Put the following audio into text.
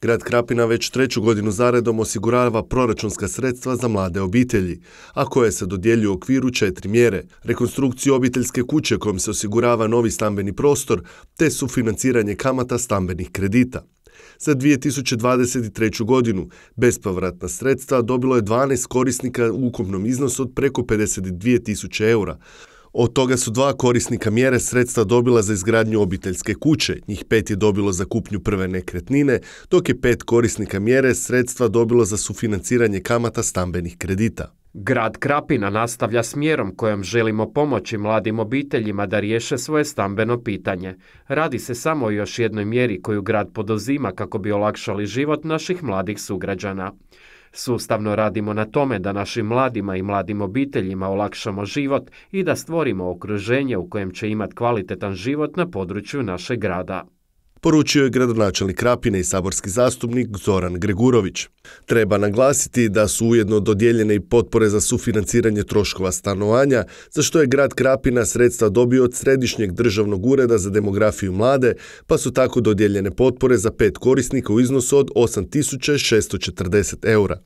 Grad Krapina već treću godinu zaredom osigurava proračunska sredstva za mlade obitelji, a koje se dodjeljuju u okviru četiri mjere. Rekonstrukciju obiteljske kuće kojom se osigurava novi stambeni prostor, te sufinanciranje kamata stambenih kredita. Za 2023. godinu bespovratna sredstva dobilo je 12 korisnika u ukupnom iznosu od preko 52.000 eura, od toga su dva korisnika mjere sredstva dobila za izgradnju obiteljske kuće, njih pet je dobilo za kupnju prve nekretnine, dok je pet korisnika mjere sredstva dobilo za sufinanciranje kamata stambenih kredita. Grad Krapina nastavlja s mjerom kojom želimo pomoći mladim obiteljima da riješe svoje stambeno pitanje. Radi se samo o još jednoj mjeri koju grad podozima kako bi olakšali život naših mladih sugrađana. Sustavno radimo na tome da našim mladima i mladim obiteljima olakšamo život i da stvorimo okruženje u kojem će imati kvalitetan život na području našeg grada poručio je gradonačelnik Krapine i saborski zastupnik Zoran Gregurović. Treba naglasiti da su ujedno dodijeljene i potpore za sufinanciranje troškova stanovanja, za što je grad Krapina sredstva dobio od Središnjeg državnog ureda za demografiju mlade, pa su tako dodijeljene potpore za pet korisnika u iznosu od 8640 eura.